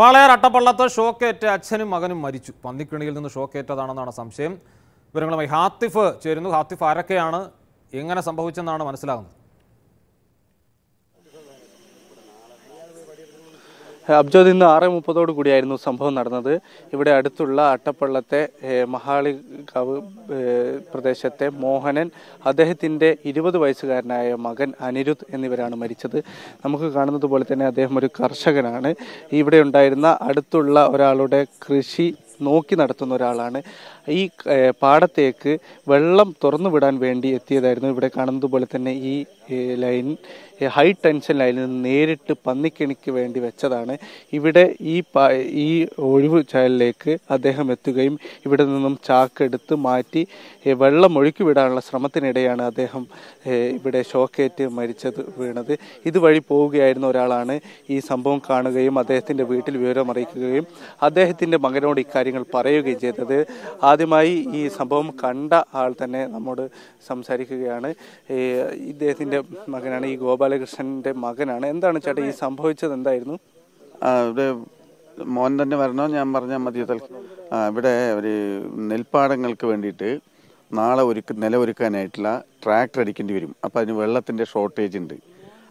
വളയർ അട്ടപ്പള്ളത്ത് ഷോക്കേറ്റ് അച്ഛനും മകനും മരിച്ചു പന്നിക്കിണിയിൽ നിന്ന് ഷോക്കേറ്റതാണെന്നാണ് സംശയം വിവരങ്ങളുമായി ഹാത്തിഫ് ചേരുന്നു ഹാത്തിഫ് ആരൊക്കെയാണ് എങ്ങനെ സംഭവിച്ചെന്നാണ് മനസ്സിലാകുന്നത് അബ്ജോദ് ഇന്ന് ആറ് മുപ്പതോട് കൂടിയായിരുന്നു സംഭവം നടന്നത് ഇവിടെ അടുത്തുള്ള അട്ടപ്പള്ളത്തെ മഹാളികാവ് പ്രദേശത്തെ മോഹനൻ അദ്ദേഹത്തിൻ്റെ ഇരുപത് വയസ്സുകാരനായ മകൻ അനിരുദ് എന്നിവരാണ് മരിച്ചത് നമുക്ക് കാണുന്നത് പോലെ തന്നെ അദ്ദേഹം ഒരു കർഷകനാണ് ഇവിടെ ഉണ്ടായിരുന്ന അടുത്തുള്ള ഒരാളുടെ കൃഷി നോക്കി നടത്തുന്ന ഒരാളാണ് ഈ പാടത്തേക്ക് വെള്ളം തുറന്നു വിടാൻ വേണ്ടി എത്തിയതായിരുന്നു ഇവിടെ കാണുന്നത് പോലെ തന്നെ ഈ ലൈൻ ഹൈ ടെൻഷൻ ലൈനിൽ നിന്ന് നേരിട്ട് പന്നിക്കണിക്ക് വേണ്ടി വെച്ചതാണ് ഇവിടെ ഈ ഈ ഒഴിവ് ചാലിലേക്ക് അദ്ദേഹം എത്തുകയും ഇവിടെ നിന്നും ചാക്കെടുത്ത് മാറ്റി വെള്ളം ഒഴുക്കി വിടാനുള്ള ശ്രമത്തിനിടെയാണ് അദ്ദേഹം ഇവിടെ ഷോക്കേറ്റ് മരിച്ചത് വീണത് ഇതുവഴി പോവുകയായിരുന്ന ഒരാളാണ് ഈ സംഭവം കാണുകയും അദ്ദേഹത്തിൻ്റെ വീട്ടിൽ വിവരം അറിയിക്കുകയും അദ്ദേഹത്തിൻ്റെ മകനോട് ഇക്കാര്യങ്ങൾ പറയുകയും ചെയ്തത് ആ ആദ്യമായി ഈ സംഭവം കണ്ട ആൾ തന്നെ നമ്മോട് സംസാരിക്കുകയാണ് ഇദ്ദേഹത്തിൻ്റെ മകനാണ് ഈ ഗോപാലകൃഷ്ണൻ്റെ മകനാണ് എന്താണ് ചേട്ടാ ഈ സംഭവിച്ചത് എന്തായിരുന്നു ഇവിടെ മോൻ തന്നെ വരണോ ഞാൻ പറഞ്ഞാൽ മതി ഇവിടെ ഒരു നെൽപ്പാടങ്ങൾക്ക് വേണ്ടിയിട്ട് നാളെ ഒരുക്ക നില ഒരുക്കാനായിട്ടുള്ള ട്രാക്ടർ അടിക്കേണ്ടി വരും അപ്പോൾ അതിന് വെള്ളത്തിൻ്റെ ഷോർട്ടേജ് ഉണ്ട്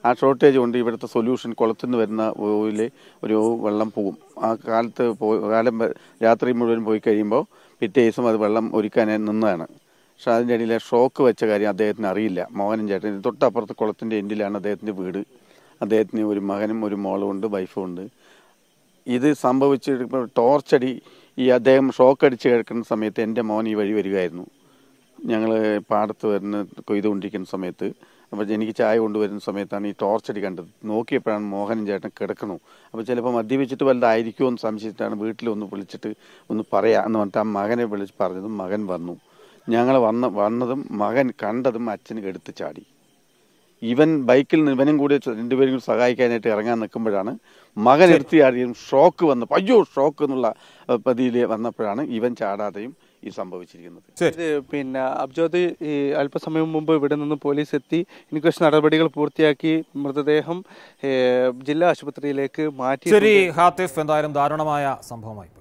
ആ ഷോർട്ടേജ് കൊണ്ട് ഇവിടുത്തെ സൊല്യൂഷൻ കുളത്തിൽ നിന്ന് വരുന്ന ഓയിലെ ഒരു വെള്ളം പോകും ആ കാലത്ത് പോയി കാലം രാത്രി മുഴുവൻ പോയി കഴിയുമ്പോൾ പിറ്റേ ദിവസം അത് വെള്ളം ഒരുക്കാൻ നിന്നതാണ് പക്ഷേ അതിൻ്റെ ഇടയിലെ ഷോക്ക് വെച്ച കാര്യം അദ്ദേഹത്തിന് അറിയില്ല മോഹനൻ ചേട്ടൻ തൊട്ടപ്പുറത്ത് കുളത്തിൻ്റെ എൻഡിലാണ് അദ്ദേഹത്തിൻ്റെ വീട് അദ്ദേഹത്തിന് ഒരു മകനും ഒരു മോളും ഉണ്ട് വൈഫും ഉണ്ട് ഇത് സംഭവിച്ച് ടോർച്ചടി ഈ അദ്ദേഹം ഷോക്ക് അടിച്ച് കിടക്കുന്ന സമയത്ത് എൻ്റെ മോൻ ഈ വഴി വരികയായിരുന്നു ഞങ്ങൾ പാടത്ത് വരുന്ന കൊയ്തുകൊണ്ടിരിക്കുന്ന സമയത്ത് അപ്പോൾ എനിക്ക് ചായ കൊണ്ടുവരുന്ന സമയത്താണ് ഈ ടോർച്ച് അടി കണ്ടത് നോക്കിയപ്പോഴാണ് മോഹനും ചേട്ടൻ കിടക്കണു അപ്പോൾ ചിലപ്പോൾ മദ്യപിച്ചിട്ട് വലുതായിരിക്കുമോ എന്ന് സംശയിച്ചിട്ടാണ് വീട്ടിൽ ഒന്ന് വിളിച്ചിട്ട് ഒന്ന് പറയാം എന്ന് പറഞ്ഞിട്ട് ആ മകനെ വിളിച്ച് പറഞ്ഞതും മകൻ വന്നു ഞങ്ങൾ വന്ന വന്നതും മകൻ കണ്ടതും അച്ഛന് എടുത്ത് ചാടി ഇവൻ ബൈക്കിൽ നിന്ന് ഇവനും കൂടി രണ്ടുപേരും കൂടി സഹായിക്കാനായിട്ട് ഇറങ്ങാൻ നിൽക്കുമ്പോഴാണ് മകൻ എടുത്ത് ചാടിയും ഷോക്ക് വന്നപ്പോൾ അയ്യോ ഷോക്ക് എന്നുള്ള പതിയിൽ വന്നപ്പോഴാണ് ഇവൻ ചാടാതെയും ഈ സംഭവിച്ചിരിക്കുന്നത് പിന്നെ അബ്ജോദ് ഈ അല്പസമയം മുമ്പ് ഇവിടെ നിന്ന് പോലീസ് എത്തി ഇൻക്വസ്റ്റ് നടപടികൾ പൂർത്തിയാക്കി മൃതദേഹം ജില്ലാ ആശുപത്രിയിലേക്ക് മാറ്റി ഹാത്തിഫ് എന്തായാലും ദാരുണമായ സംഭവമായി